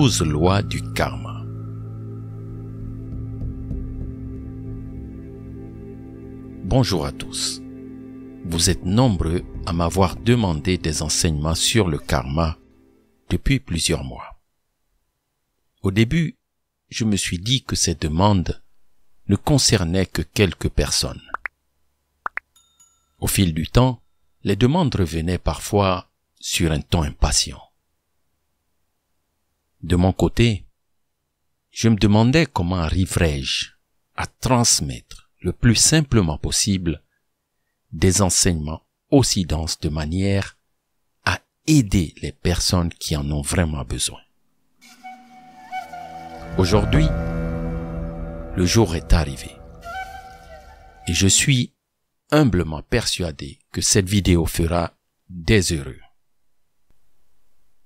douze lois du karma. Bonjour à tous. Vous êtes nombreux à m'avoir demandé des enseignements sur le karma depuis plusieurs mois. Au début, je me suis dit que ces demandes ne concernaient que quelques personnes. Au fil du temps, les demandes revenaient parfois sur un ton impatient. De mon côté, je me demandais comment arriverais-je à transmettre le plus simplement possible des enseignements aussi denses de manière à aider les personnes qui en ont vraiment besoin. Aujourd'hui, le jour est arrivé. Et je suis humblement persuadé que cette vidéo fera des heureux.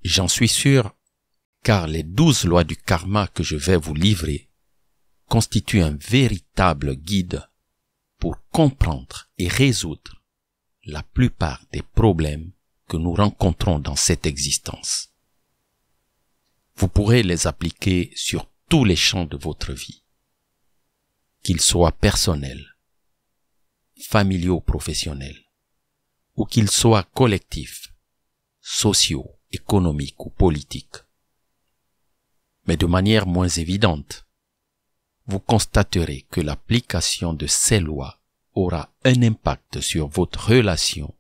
J'en suis sûr car les douze lois du karma que je vais vous livrer constituent un véritable guide pour comprendre et résoudre la plupart des problèmes que nous rencontrons dans cette existence. Vous pourrez les appliquer sur tous les champs de votre vie, qu'ils soient personnels, familiaux professionnels, ou qu'ils soient collectifs, sociaux, économiques ou politiques mais de manière moins évidente. Vous constaterez que l'application de ces lois aura un impact sur votre relation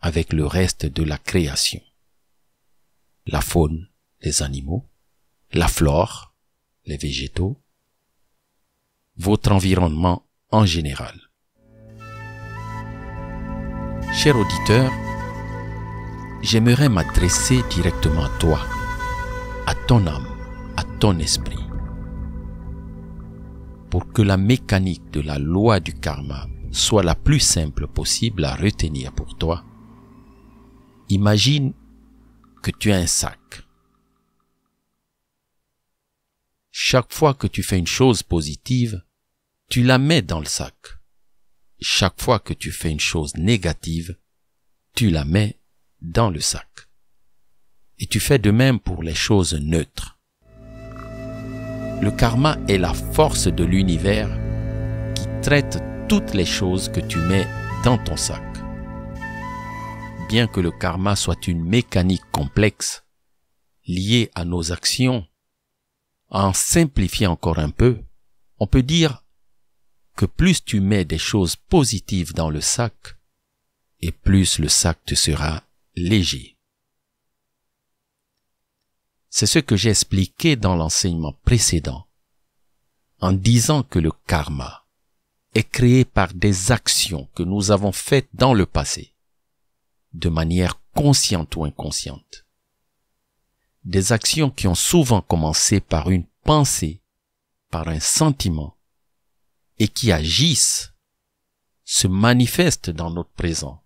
avec le reste de la création. La faune, les animaux, la flore, les végétaux, votre environnement en général. Cher auditeur, j'aimerais m'adresser directement à toi, à ton âme ton esprit pour que la mécanique de la loi du karma soit la plus simple possible à retenir pour toi, imagine que tu as un sac. Chaque fois que tu fais une chose positive, tu la mets dans le sac. Chaque fois que tu fais une chose négative, tu la mets dans le sac. Et tu fais de même pour les choses neutres. Le karma est la force de l'univers qui traite toutes les choses que tu mets dans ton sac. Bien que le karma soit une mécanique complexe, liée à nos actions, en simplifiant encore un peu, on peut dire que plus tu mets des choses positives dans le sac, et plus le sac te sera léger. C'est ce que j'ai expliqué dans l'enseignement précédent en disant que le karma est créé par des actions que nous avons faites dans le passé, de manière consciente ou inconsciente. Des actions qui ont souvent commencé par une pensée, par un sentiment, et qui agissent, se manifestent dans notre présent,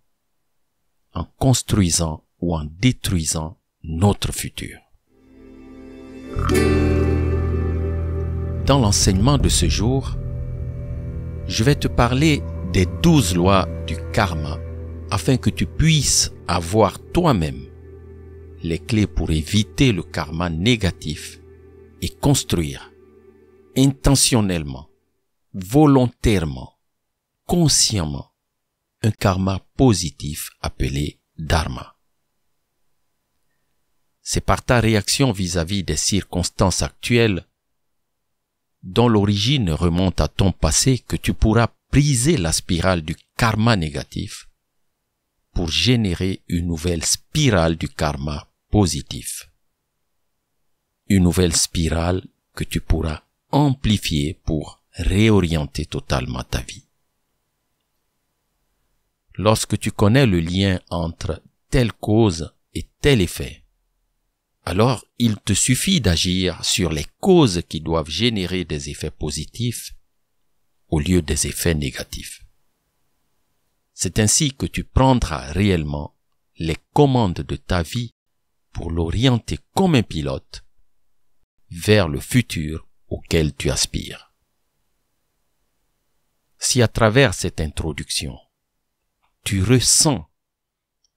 en construisant ou en détruisant notre futur. dans l'enseignement de ce jour, je vais te parler des douze lois du karma afin que tu puisses avoir toi-même les clés pour éviter le karma négatif et construire intentionnellement, volontairement, consciemment un karma positif appelé dharma. C'est par ta réaction vis-à-vis -vis des circonstances actuelles dont l'origine remonte à ton passé que tu pourras briser la spirale du karma négatif pour générer une nouvelle spirale du karma positif. Une nouvelle spirale que tu pourras amplifier pour réorienter totalement ta vie. Lorsque tu connais le lien entre telle cause et tel effet, alors il te suffit d'agir sur les causes qui doivent générer des effets positifs au lieu des effets négatifs. C'est ainsi que tu prendras réellement les commandes de ta vie pour l'orienter comme un pilote vers le futur auquel tu aspires. Si à travers cette introduction, tu ressens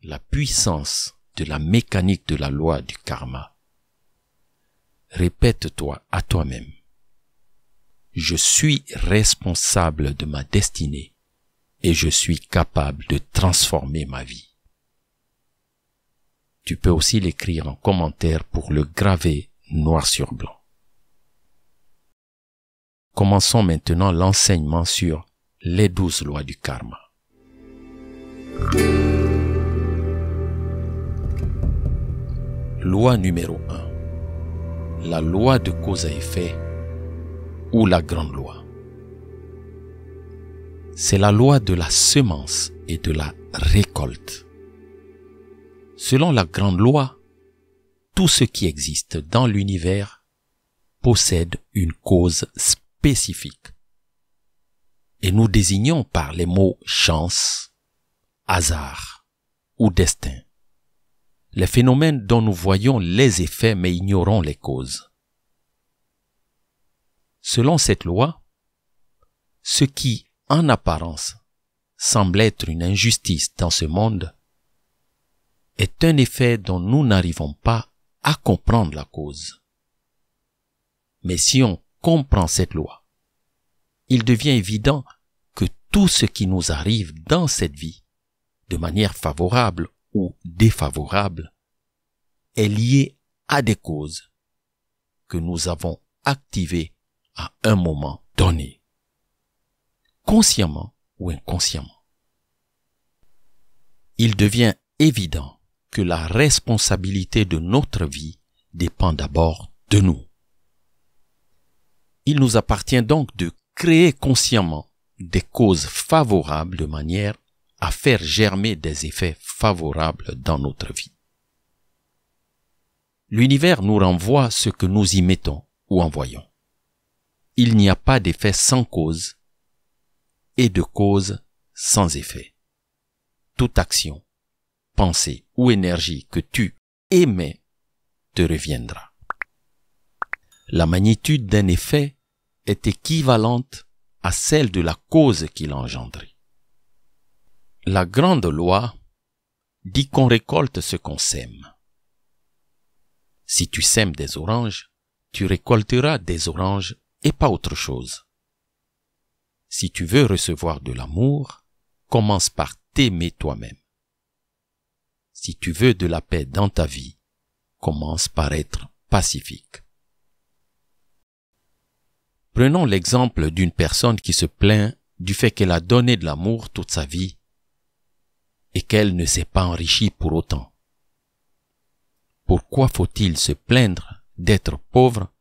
la puissance de la mécanique de la loi du karma. Répète-toi à toi-même. Je suis responsable de ma destinée et je suis capable de transformer ma vie. Tu peux aussi l'écrire en commentaire pour le graver noir sur blanc. Commençons maintenant l'enseignement sur les douze lois du karma. Loi numéro 1. La loi de cause à effet ou la grande loi. C'est la loi de la semence et de la récolte. Selon la grande loi, tout ce qui existe dans l'univers possède une cause spécifique. Et nous désignons par les mots chance, hasard ou destin les phénomènes dont nous voyons les effets mais ignorons les causes. Selon cette loi, ce qui, en apparence, semble être une injustice dans ce monde, est un effet dont nous n'arrivons pas à comprendre la cause. Mais si on comprend cette loi, il devient évident que tout ce qui nous arrive dans cette vie, de manière favorable ou défavorable est lié à des causes que nous avons activées à un moment donné, consciemment ou inconsciemment. Il devient évident que la responsabilité de notre vie dépend d'abord de nous. Il nous appartient donc de créer consciemment des causes favorables de manière à faire germer des effets favorables dans notre vie. L'univers nous renvoie ce que nous y mettons ou envoyons. Il n'y a pas d'effet sans cause et de cause sans effet. Toute action, pensée ou énergie que tu aimais te reviendra. La magnitude d'un effet est équivalente à celle de la cause qu'il engendré. La grande loi dit qu'on récolte ce qu'on sème. Si tu sèmes des oranges, tu récolteras des oranges et pas autre chose. Si tu veux recevoir de l'amour, commence par t'aimer toi-même. Si tu veux de la paix dans ta vie, commence par être pacifique. Prenons l'exemple d'une personne qui se plaint du fait qu'elle a donné de l'amour toute sa vie et qu'elle ne s'est pas enrichie pour autant. Pourquoi faut-il se plaindre d'être pauvre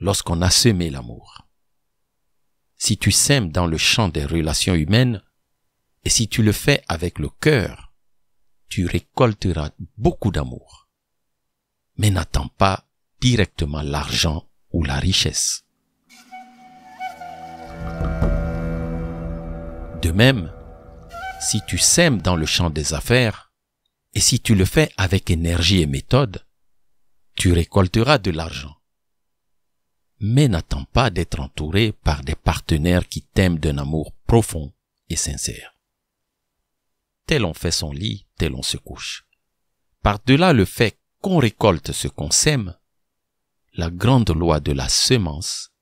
lorsqu'on a semé l'amour Si tu sèmes dans le champ des relations humaines, et si tu le fais avec le cœur, tu récolteras beaucoup d'amour. Mais n'attends pas directement l'argent ou la richesse. De même, si tu sèmes dans le champ des affaires, et si tu le fais avec énergie et méthode, tu récolteras de l'argent. Mais n'attends pas d'être entouré par des partenaires qui t'aiment d'un amour profond et sincère. Tel on fait son lit, tel on se couche. Par-delà le fait qu'on récolte ce qu'on sème, la grande loi de la semence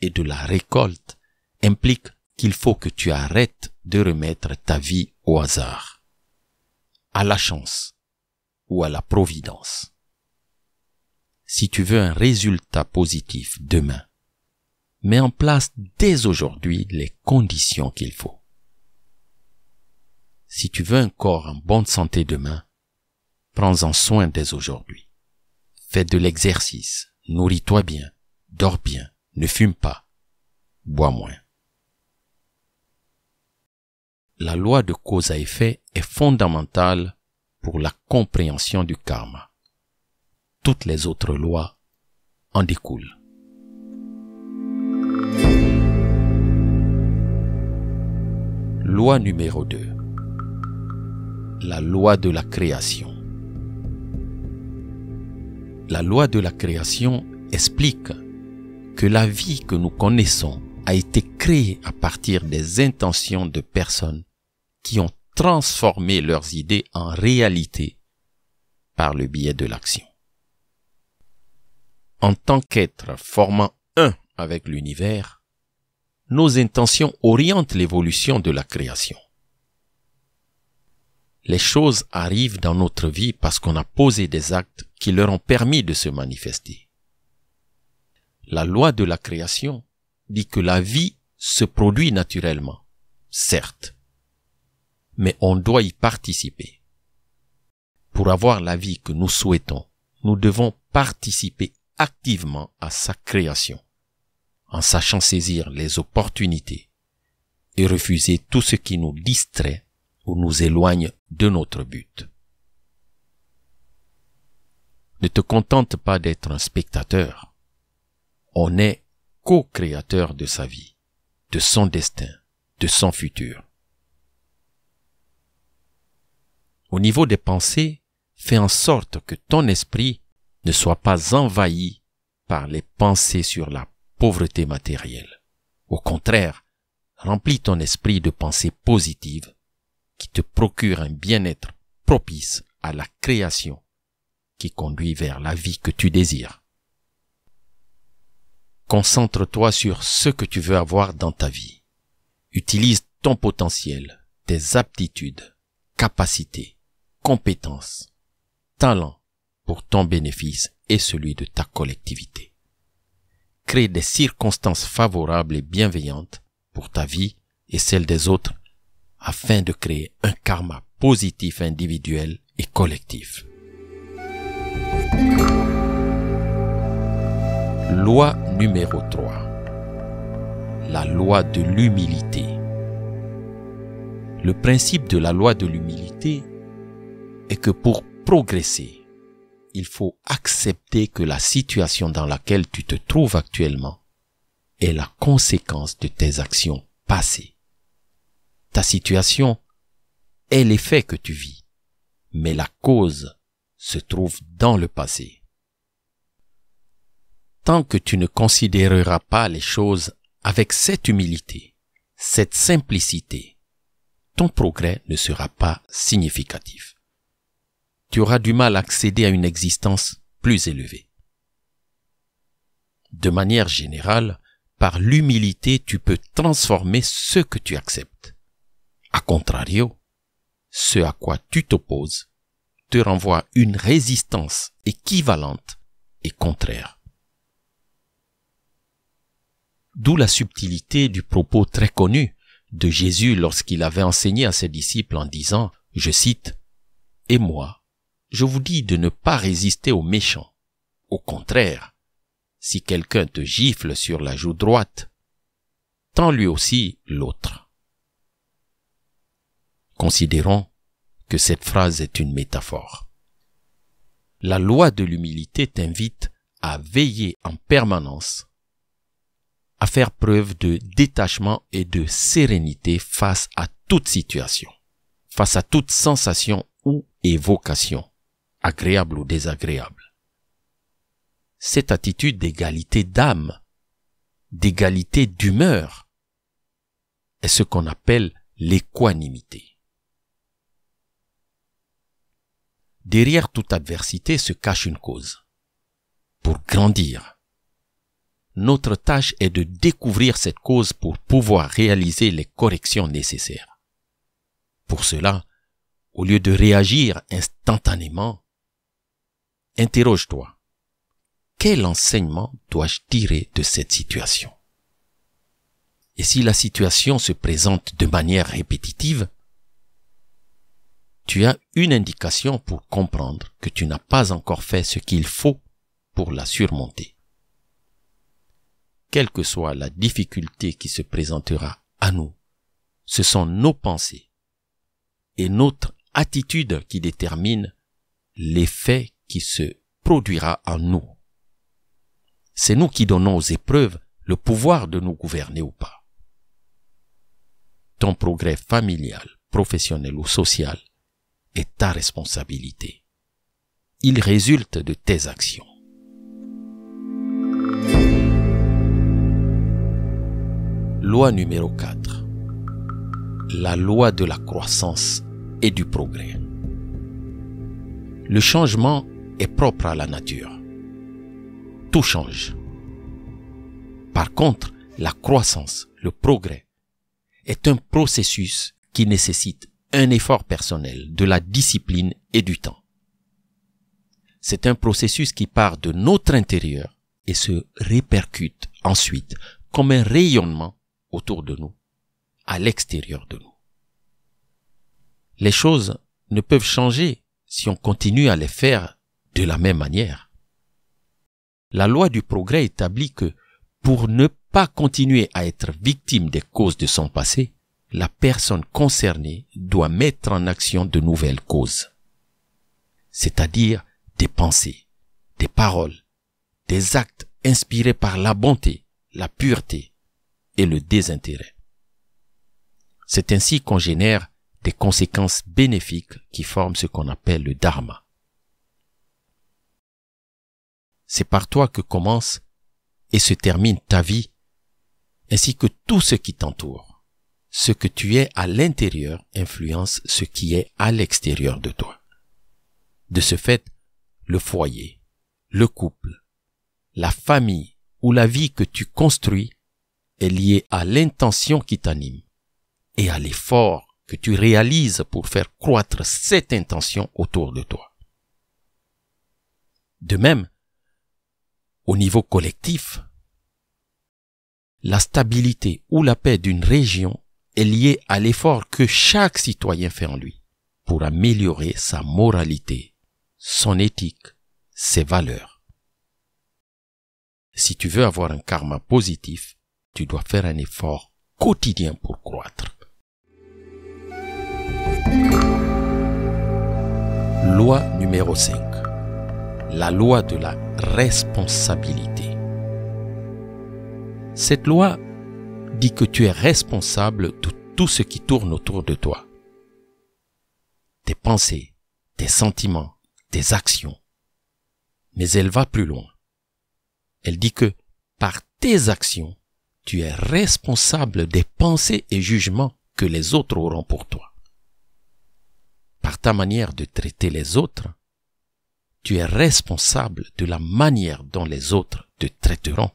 et de la récolte implique qu'il faut que tu arrêtes de remettre ta vie au hasard, à la chance ou à la providence. Si tu veux un résultat positif demain, mets en place dès aujourd'hui les conditions qu'il faut. Si tu veux un corps en bonne santé demain, prends-en soin dès aujourd'hui. Fais de l'exercice, nourris-toi bien, dors bien, ne fume pas, bois moins la loi de cause à effet est fondamentale pour la compréhension du karma. Toutes les autres lois en découlent. Loi numéro 2. La loi de la création. La loi de la création explique que la vie que nous connaissons a été créée à partir des intentions de personnes qui ont transformé leurs idées en réalité par le biais de l'action. En tant qu'être formant un avec l'univers, nos intentions orientent l'évolution de la création. Les choses arrivent dans notre vie parce qu'on a posé des actes qui leur ont permis de se manifester. La loi de la création dit que la vie se produit naturellement, certes, mais on doit y participer. Pour avoir la vie que nous souhaitons, nous devons participer activement à sa création, en sachant saisir les opportunités et refuser tout ce qui nous distrait ou nous éloigne de notre but. Ne te contente pas d'être un spectateur. On est co-créateur de sa vie, de son destin, de son futur. au niveau des pensées, fais en sorte que ton esprit ne soit pas envahi par les pensées sur la pauvreté matérielle. Au contraire, remplis ton esprit de pensées positives qui te procurent un bien-être propice à la création qui conduit vers la vie que tu désires. Concentre-toi sur ce que tu veux avoir dans ta vie. Utilise ton potentiel, tes aptitudes, capacités, compétences, talents pour ton bénéfice et celui de ta collectivité. Crée des circonstances favorables et bienveillantes pour ta vie et celle des autres afin de créer un karma positif individuel et collectif. Loi numéro 3. La loi de l'humilité. Le principe de la loi de l'humilité et que pour progresser, il faut accepter que la situation dans laquelle tu te trouves actuellement est la conséquence de tes actions passées. Ta situation est l'effet que tu vis, mais la cause se trouve dans le passé. Tant que tu ne considéreras pas les choses avec cette humilité, cette simplicité, ton progrès ne sera pas significatif tu auras du mal à accéder à une existence plus élevée. De manière générale, par l'humilité, tu peux transformer ce que tu acceptes. A contrario, ce à quoi tu t'opposes te renvoie une résistance équivalente et contraire. D'où la subtilité du propos très connu de Jésus lorsqu'il avait enseigné à ses disciples en disant, je cite, Et moi, je vous dis de ne pas résister aux méchants. Au contraire, si quelqu'un te gifle sur la joue droite, tends-lui aussi l'autre. Considérons que cette phrase est une métaphore. La loi de l'humilité t'invite à veiller en permanence, à faire preuve de détachement et de sérénité face à toute situation, face à toute sensation ou évocation agréable ou désagréable. Cette attitude d'égalité d'âme, d'égalité d'humeur, est ce qu'on appelle l'équanimité. Derrière toute adversité se cache une cause. Pour grandir, notre tâche est de découvrir cette cause pour pouvoir réaliser les corrections nécessaires. Pour cela, au lieu de réagir instantanément, Interroge-toi. Quel enseignement dois-je tirer de cette situation Et si la situation se présente de manière répétitive, tu as une indication pour comprendre que tu n'as pas encore fait ce qu'il faut pour la surmonter. Quelle que soit la difficulté qui se présentera à nous, ce sont nos pensées et notre attitude qui déterminent l'effet qui se produira en nous. C'est nous qui donnons aux épreuves le pouvoir de nous gouverner ou pas. Ton progrès familial, professionnel ou social est ta responsabilité. Il résulte de tes actions. Loi numéro 4. La loi de la croissance et du progrès. Le changement est propre à la nature. Tout change. Par contre, la croissance, le progrès, est un processus qui nécessite un effort personnel, de la discipline et du temps. C'est un processus qui part de notre intérieur et se répercute ensuite comme un rayonnement autour de nous, à l'extérieur de nous. Les choses ne peuvent changer si on continue à les faire de la même manière. La loi du progrès établit que, pour ne pas continuer à être victime des causes de son passé, la personne concernée doit mettre en action de nouvelles causes, c'est-à-dire des pensées, des paroles, des actes inspirés par la bonté, la pureté et le désintérêt. C'est ainsi qu'on génère des conséquences bénéfiques qui forment ce qu'on appelle le dharma c'est par toi que commence et se termine ta vie, ainsi que tout ce qui t'entoure. Ce que tu es à l'intérieur influence ce qui est à l'extérieur de toi. De ce fait, le foyer, le couple, la famille ou la vie que tu construis est lié à l'intention qui t'anime et à l'effort que tu réalises pour faire croître cette intention autour de toi. De même, au niveau collectif, la stabilité ou la paix d'une région est liée à l'effort que chaque citoyen fait en lui pour améliorer sa moralité, son éthique, ses valeurs. Si tu veux avoir un karma positif, tu dois faire un effort quotidien pour croître. Loi numéro 5 la loi de la responsabilité. Cette loi dit que tu es responsable de tout ce qui tourne autour de toi. Tes pensées, tes sentiments, tes actions. Mais elle va plus loin. Elle dit que par tes actions, tu es responsable des pensées et jugements que les autres auront pour toi. Par ta manière de traiter les autres, tu es responsable de la manière dont les autres te traiteront.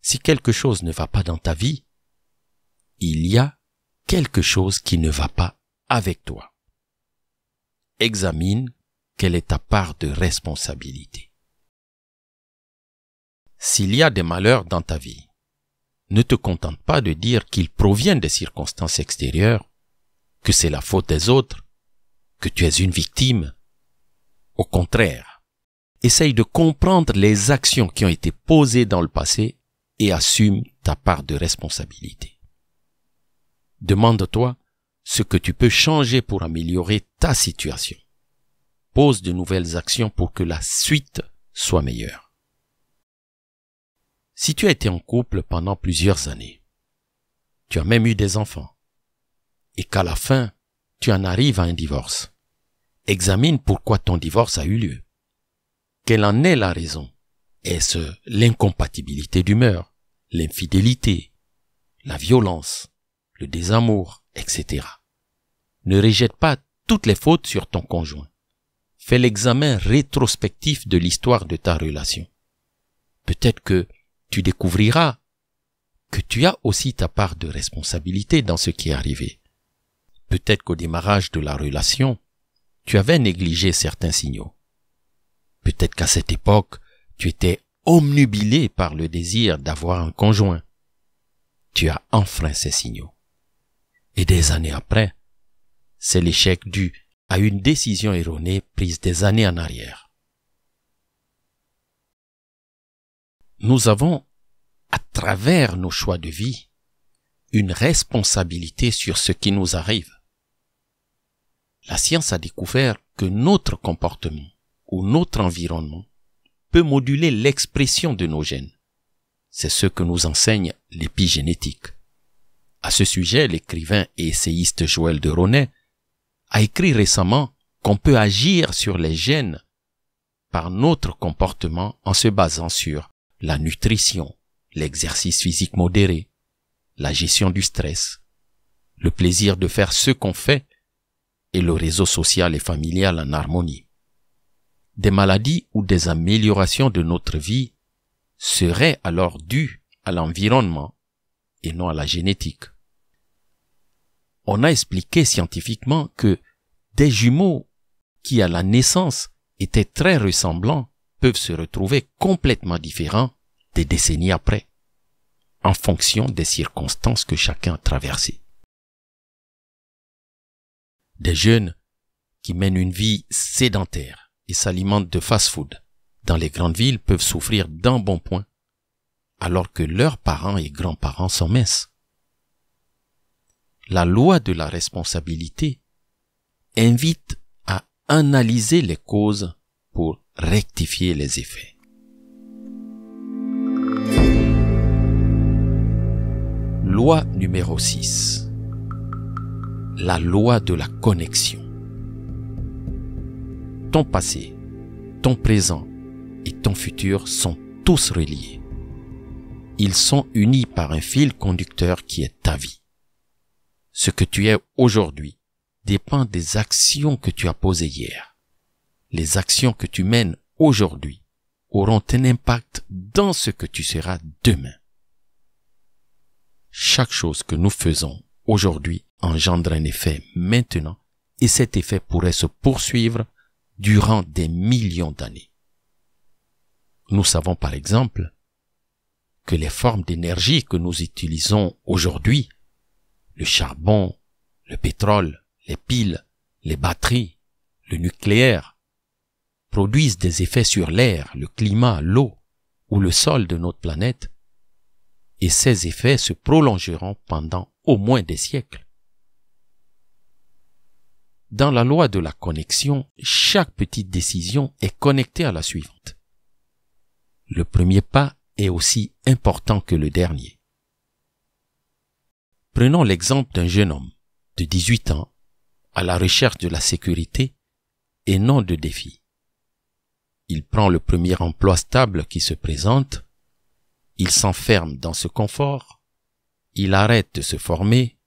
Si quelque chose ne va pas dans ta vie, il y a quelque chose qui ne va pas avec toi. Examine quelle est ta part de responsabilité. S'il y a des malheurs dans ta vie, ne te contente pas de dire qu'ils proviennent des circonstances extérieures, que c'est la faute des autres, que tu es une victime, au contraire, essaye de comprendre les actions qui ont été posées dans le passé et assume ta part de responsabilité. Demande-toi ce que tu peux changer pour améliorer ta situation. Pose de nouvelles actions pour que la suite soit meilleure. Si tu as été en couple pendant plusieurs années, tu as même eu des enfants, et qu'à la fin, tu en arrives à un divorce, Examine pourquoi ton divorce a eu lieu. Quelle en est la raison Est-ce l'incompatibilité d'humeur, l'infidélité, la violence, le désamour, etc. Ne rejette pas toutes les fautes sur ton conjoint. Fais l'examen rétrospectif de l'histoire de ta relation. Peut-être que tu découvriras que tu as aussi ta part de responsabilité dans ce qui est arrivé. Peut-être qu'au démarrage de la relation, tu avais négligé certains signaux. Peut-être qu'à cette époque, tu étais omnubilé par le désir d'avoir un conjoint. Tu as enfreint ces signaux. Et des années après, c'est l'échec dû à une décision erronée prise des années en arrière. Nous avons, à travers nos choix de vie, une responsabilité sur ce qui nous arrive. La science a découvert que notre comportement ou notre environnement peut moduler l'expression de nos gènes. C'est ce que nous enseigne l'épigénétique. À ce sujet, l'écrivain et essayiste Joël de Ronet a écrit récemment qu'on peut agir sur les gènes par notre comportement en se basant sur la nutrition, l'exercice physique modéré, la gestion du stress, le plaisir de faire ce qu'on fait et le réseau social et familial en harmonie. Des maladies ou des améliorations de notre vie seraient alors dues à l'environnement et non à la génétique. On a expliqué scientifiquement que des jumeaux qui à la naissance étaient très ressemblants peuvent se retrouver complètement différents des décennies après, en fonction des circonstances que chacun a traversées des jeunes qui mènent une vie sédentaire et s'alimentent de fast-food dans les grandes villes peuvent souffrir d'embonpoint alors que leurs parents et grands-parents sont minces. La loi de la responsabilité invite à analyser les causes pour rectifier les effets. Loi numéro 6 la loi de la connexion. Ton passé, ton présent et ton futur sont tous reliés. Ils sont unis par un fil conducteur qui est ta vie. Ce que tu es aujourd'hui dépend des actions que tu as posées hier. Les actions que tu mènes aujourd'hui auront un impact dans ce que tu seras demain. Chaque chose que nous faisons aujourd'hui engendre un effet maintenant et cet effet pourrait se poursuivre durant des millions d'années. Nous savons par exemple que les formes d'énergie que nous utilisons aujourd'hui, le charbon, le pétrole, les piles, les batteries, le nucléaire, produisent des effets sur l'air, le climat, l'eau ou le sol de notre planète, et ces effets se prolongeront pendant au moins des siècles. Dans la loi de la connexion, chaque petite décision est connectée à la suivante. Le premier pas est aussi important que le dernier. Prenons l'exemple d'un jeune homme de 18 ans à la recherche de la sécurité et non de défis. Il prend le premier emploi stable qui se présente, il s'enferme dans ce confort, il arrête de se former.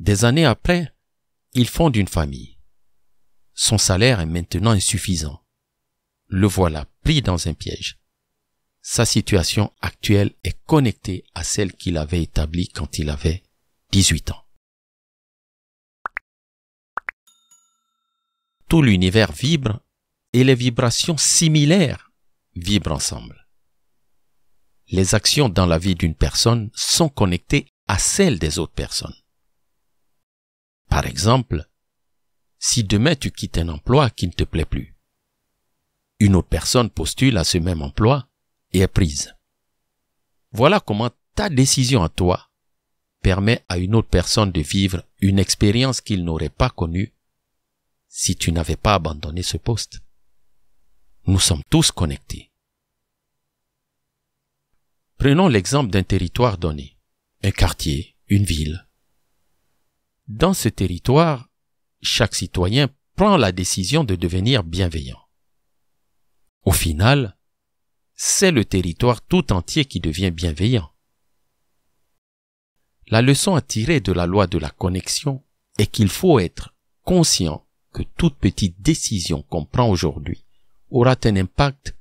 Des années après, il fonde une famille. Son salaire est maintenant insuffisant. Le voilà pris dans un piège. Sa situation actuelle est connectée à celle qu'il avait établie quand il avait 18 ans. Tout l'univers vibre et les vibrations similaires vibrent ensemble. Les actions dans la vie d'une personne sont connectées à celles des autres personnes. Par exemple, si demain tu quittes un emploi qui ne te plaît plus, une autre personne postule à ce même emploi et est prise. Voilà comment ta décision à toi permet à une autre personne de vivre une expérience qu'il n'aurait pas connue si tu n'avais pas abandonné ce poste. Nous sommes tous connectés. Prenons l'exemple d'un territoire donné, un quartier, une ville, dans ce territoire, chaque citoyen prend la décision de devenir bienveillant. Au final, c'est le territoire tout entier qui devient bienveillant. La leçon à tirer de la loi de la connexion est qu'il faut être conscient que toute petite décision qu'on prend aujourd'hui aura un impact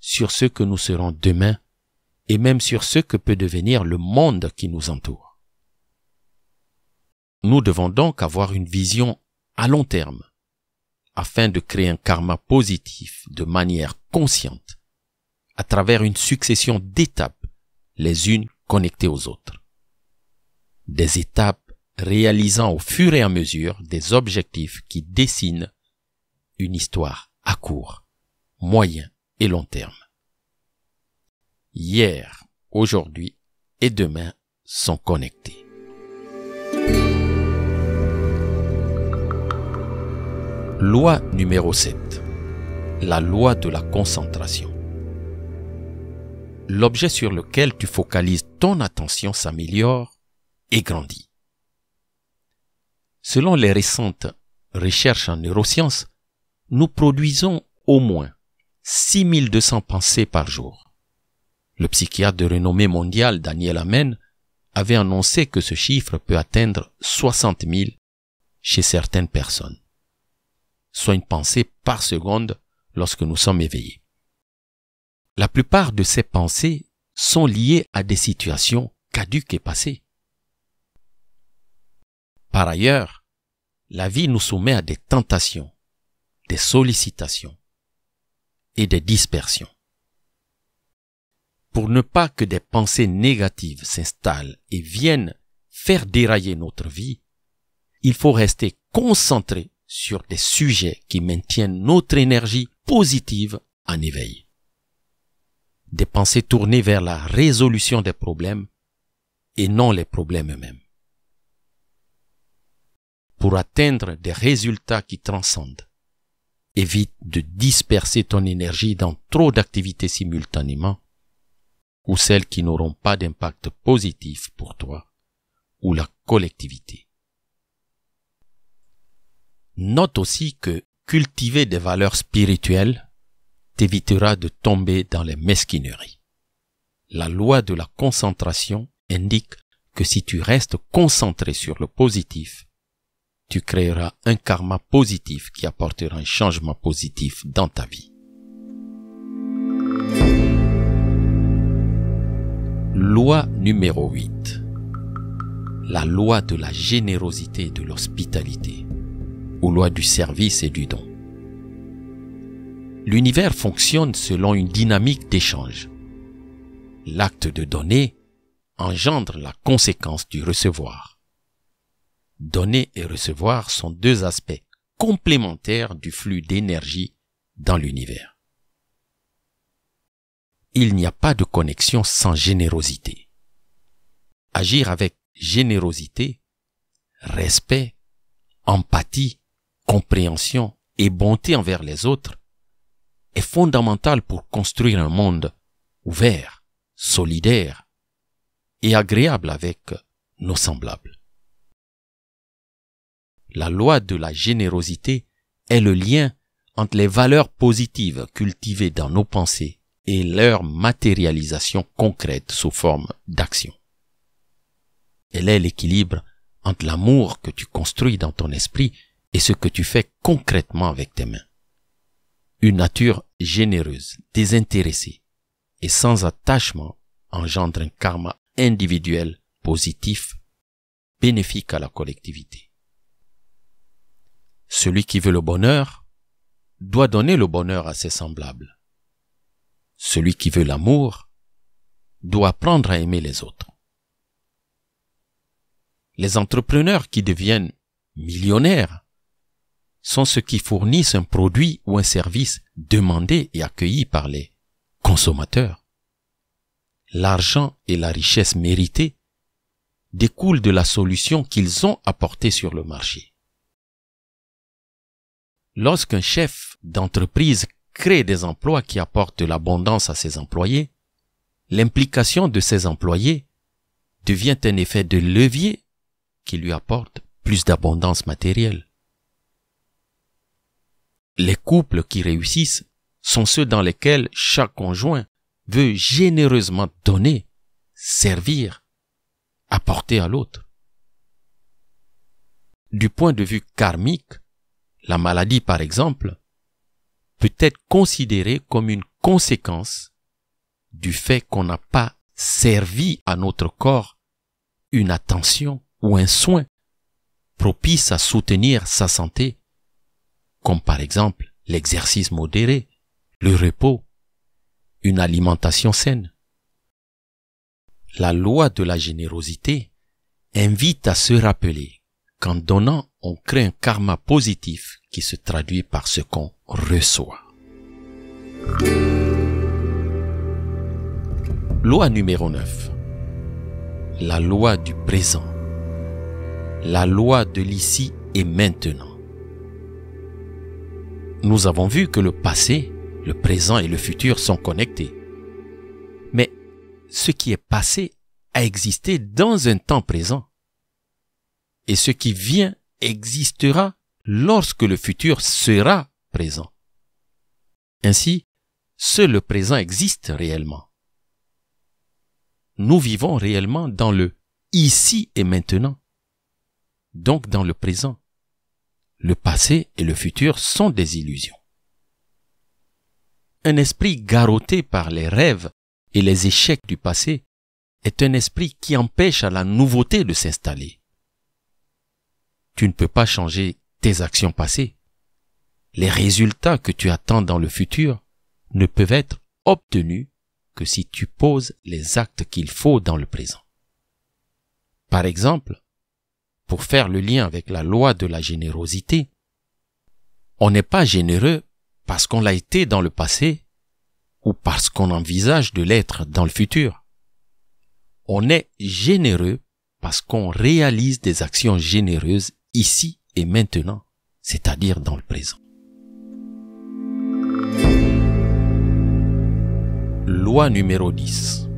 sur ce que nous serons demain et même sur ce que peut devenir le monde qui nous entoure. Nous devons donc avoir une vision à long terme afin de créer un karma positif de manière consciente à travers une succession d'étapes, les unes connectées aux autres. Des étapes réalisant au fur et à mesure des objectifs qui dessinent une histoire à court, moyen et long terme. Hier, aujourd'hui et demain sont connectés. Loi numéro 7. La loi de la concentration. L'objet sur lequel tu focalises ton attention s'améliore et grandit. Selon les récentes recherches en neurosciences, nous produisons au moins 6200 pensées par jour. Le psychiatre de renommée mondiale Daniel Amen avait annoncé que ce chiffre peut atteindre 60 000 chez certaines personnes soit une pensée par seconde lorsque nous sommes éveillés. La plupart de ces pensées sont liées à des situations caduques et passées. Par ailleurs, la vie nous soumet à des tentations, des sollicitations et des dispersions. Pour ne pas que des pensées négatives s'installent et viennent faire dérailler notre vie, il faut rester concentré sur des sujets qui maintiennent notre énergie positive en éveil. Des pensées tournées vers la résolution des problèmes et non les problèmes eux-mêmes. Pour atteindre des résultats qui transcendent, évite de disperser ton énergie dans trop d'activités simultanément ou celles qui n'auront pas d'impact positif pour toi ou la collectivité. Note aussi que cultiver des valeurs spirituelles t'évitera de tomber dans les mesquineries. La loi de la concentration indique que si tu restes concentré sur le positif, tu créeras un karma positif qui apportera un changement positif dans ta vie. Loi numéro 8. La loi de la générosité et de l'hospitalité aux lois du service et du don. L'univers fonctionne selon une dynamique d'échange. L'acte de donner engendre la conséquence du recevoir. Donner et recevoir sont deux aspects complémentaires du flux d'énergie dans l'univers. Il n'y a pas de connexion sans générosité. Agir avec générosité, respect, empathie compréhension et bonté envers les autres est fondamentale pour construire un monde ouvert, solidaire et agréable avec nos semblables. La loi de la générosité est le lien entre les valeurs positives cultivées dans nos pensées et leur matérialisation concrète sous forme d'action. Elle est l'équilibre entre l'amour que tu construis dans ton esprit et ce que tu fais concrètement avec tes mains. Une nature généreuse, désintéressée et sans attachement engendre un karma individuel positif, bénéfique à la collectivité. Celui qui veut le bonheur doit donner le bonheur à ses semblables. Celui qui veut l'amour doit apprendre à aimer les autres. Les entrepreneurs qui deviennent millionnaires sont ceux qui fournissent un produit ou un service demandé et accueilli par les consommateurs. L'argent et la richesse méritée découlent de la solution qu'ils ont apportée sur le marché. Lorsqu'un chef d'entreprise crée des emplois qui apportent de l'abondance à ses employés, l'implication de ses employés devient un effet de levier qui lui apporte plus d'abondance matérielle. Les couples qui réussissent sont ceux dans lesquels chaque conjoint veut généreusement donner, servir, apporter à l'autre. Du point de vue karmique, la maladie par exemple, peut être considérée comme une conséquence du fait qu'on n'a pas servi à notre corps une attention ou un soin propice à soutenir sa santé comme par exemple l'exercice modéré, le repos, une alimentation saine. La loi de la générosité invite à se rappeler qu'en donnant, on crée un karma positif qui se traduit par ce qu'on reçoit. Loi numéro 9. La loi du présent. La loi de l'ici et maintenant. Nous avons vu que le passé, le présent et le futur sont connectés. Mais ce qui est passé a existé dans un temps présent. Et ce qui vient existera lorsque le futur sera présent. Ainsi, seul le présent existe réellement. Nous vivons réellement dans le ici et maintenant, donc dans le présent le passé et le futur sont des illusions. Un esprit garrotté par les rêves et les échecs du passé est un esprit qui empêche à la nouveauté de s'installer. Tu ne peux pas changer tes actions passées. Les résultats que tu attends dans le futur ne peuvent être obtenus que si tu poses les actes qu'il faut dans le présent. Par exemple, pour faire le lien avec la loi de la générosité, on n'est pas généreux parce qu'on l'a été dans le passé ou parce qu'on envisage de l'être dans le futur. On est généreux parce qu'on réalise des actions généreuses ici et maintenant, c'est-à-dire dans le présent. Loi numéro 10.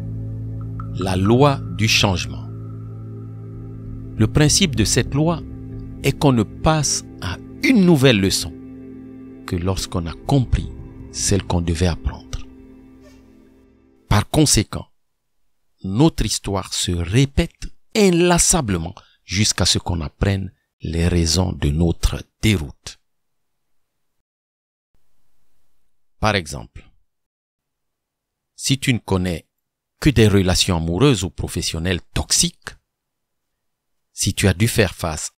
La loi du changement. Le principe de cette loi est qu'on ne passe à une nouvelle leçon que lorsqu'on a compris celle qu'on devait apprendre. Par conséquent, notre histoire se répète inlassablement jusqu'à ce qu'on apprenne les raisons de notre déroute. Par exemple, si tu ne connais que des relations amoureuses ou professionnelles toxiques, si tu as dû faire face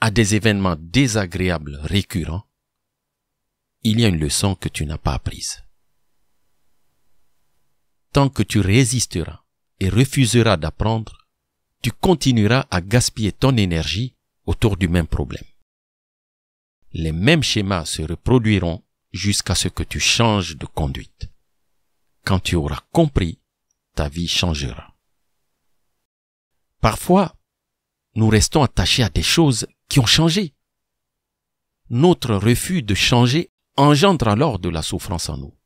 à des événements désagréables récurrents, il y a une leçon que tu n'as pas apprise. Tant que tu résisteras et refuseras d'apprendre, tu continueras à gaspiller ton énergie autour du même problème. Les mêmes schémas se reproduiront jusqu'à ce que tu changes de conduite. Quand tu auras compris, ta vie changera. Parfois, nous restons attachés à des choses qui ont changé. Notre refus de changer engendre alors de la souffrance en nous.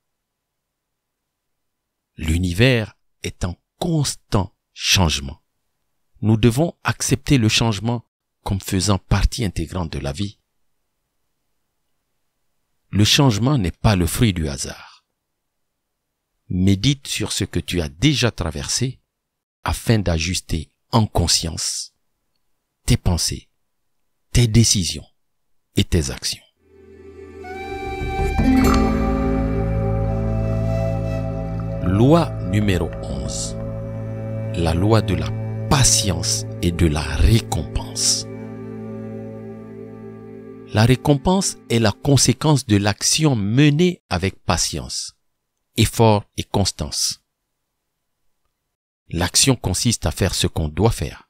L'univers est en constant changement. Nous devons accepter le changement comme faisant partie intégrante de la vie. Le changement n'est pas le fruit du hasard. Médite sur ce que tu as déjà traversé afin d'ajuster en conscience tes pensées, tes décisions et tes actions. Loi numéro 11. La loi de la patience et de la récompense. La récompense est la conséquence de l'action menée avec patience, effort et constance. L'action consiste à faire ce qu'on doit faire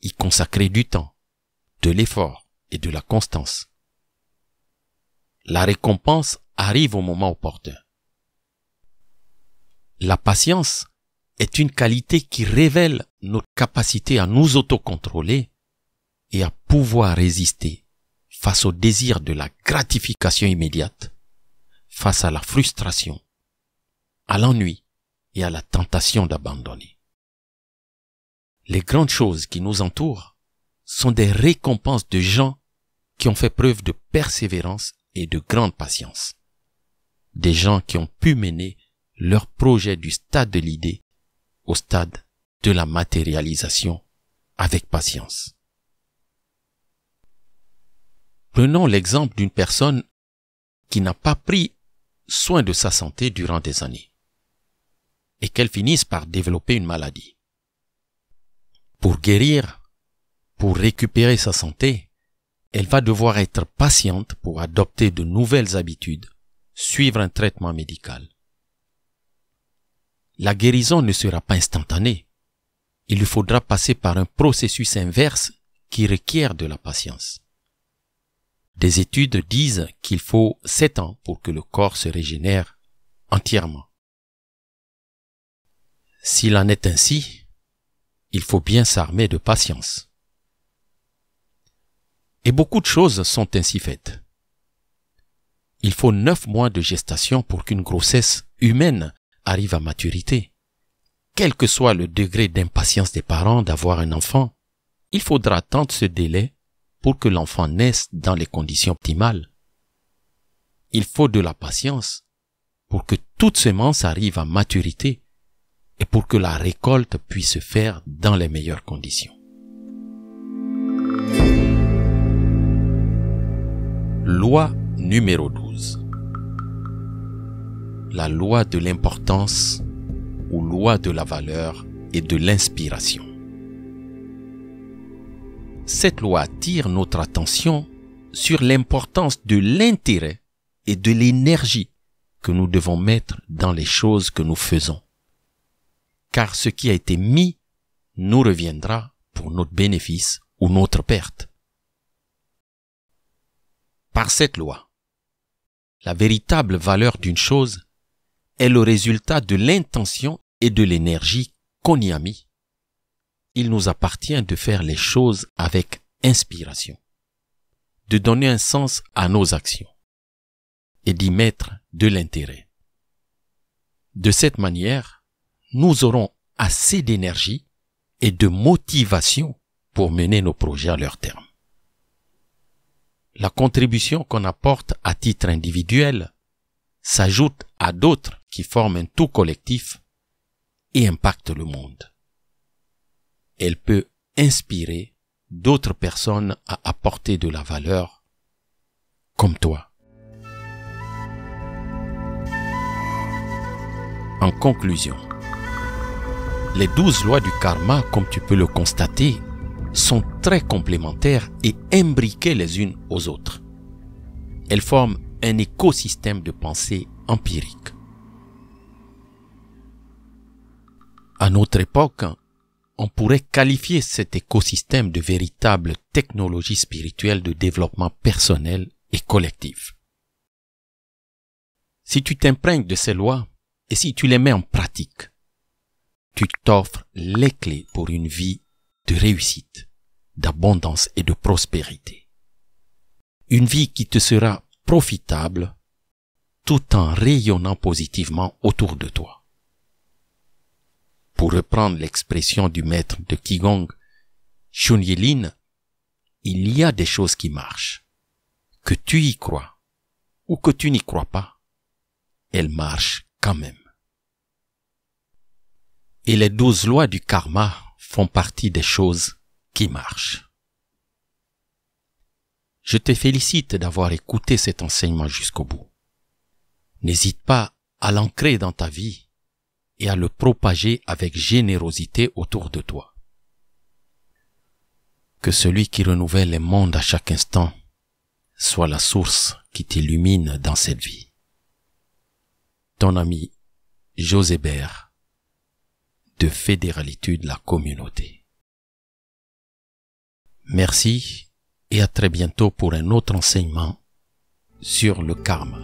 y consacrer du temps, de l'effort et de la constance. La récompense arrive au moment opportun. La patience est une qualité qui révèle notre capacité à nous autocontrôler et à pouvoir résister face au désir de la gratification immédiate, face à la frustration, à l'ennui et à la tentation d'abandonner les grandes choses qui nous entourent sont des récompenses de gens qui ont fait preuve de persévérance et de grande patience. Des gens qui ont pu mener leur projet du stade de l'idée au stade de la matérialisation avec patience. Prenons l'exemple d'une personne qui n'a pas pris soin de sa santé durant des années et qu'elle finisse par développer une maladie pour guérir, pour récupérer sa santé, elle va devoir être patiente pour adopter de nouvelles habitudes, suivre un traitement médical. La guérison ne sera pas instantanée. Il lui faudra passer par un processus inverse qui requiert de la patience. Des études disent qu'il faut sept ans pour que le corps se régénère entièrement. S'il en est ainsi, il faut bien s'armer de patience. Et beaucoup de choses sont ainsi faites. Il faut neuf mois de gestation pour qu'une grossesse humaine arrive à maturité. Quel que soit le degré d'impatience des parents d'avoir un enfant, il faudra attendre ce délai pour que l'enfant naisse dans les conditions optimales. Il faut de la patience pour que toute semence arrive à maturité et pour que la récolte puisse se faire dans les meilleures conditions. Loi numéro 12. La loi de l'importance ou loi de la valeur et de l'inspiration. Cette loi attire notre attention sur l'importance de l'intérêt et de l'énergie que nous devons mettre dans les choses que nous faisons car ce qui a été mis nous reviendra pour notre bénéfice ou notre perte. Par cette loi, la véritable valeur d'une chose est le résultat de l'intention et de l'énergie qu'on y a mis. Il nous appartient de faire les choses avec inspiration, de donner un sens à nos actions et d'y mettre de l'intérêt. De cette manière, nous aurons assez d'énergie et de motivation pour mener nos projets à leur terme. La contribution qu'on apporte à titre individuel s'ajoute à d'autres qui forment un tout collectif et impactent le monde. Elle peut inspirer d'autres personnes à apporter de la valeur comme toi. En conclusion, les douze lois du karma, comme tu peux le constater, sont très complémentaires et imbriquées les unes aux autres. Elles forment un écosystème de pensée empirique. À notre époque, on pourrait qualifier cet écosystème de véritable technologie spirituelle de développement personnel et collectif. Si tu t'imprègnes de ces lois et si tu les mets en pratique, tu t'offres les clés pour une vie de réussite, d'abondance et de prospérité. Une vie qui te sera profitable tout en rayonnant positivement autour de toi. Pour reprendre l'expression du maître de Qigong, Shun Yilin, il y a des choses qui marchent. Que tu y crois ou que tu n'y crois pas, elles marchent quand même et les douze lois du karma font partie des choses qui marchent. Je te félicite d'avoir écouté cet enseignement jusqu'au bout. N'hésite pas à l'ancrer dans ta vie et à le propager avec générosité autour de toi. Que celui qui renouvelle les mondes à chaque instant soit la source qui t'illumine dans cette vie. Ton ami Josébert de fédéralité de la communauté. Merci et à très bientôt pour un autre enseignement sur le karma.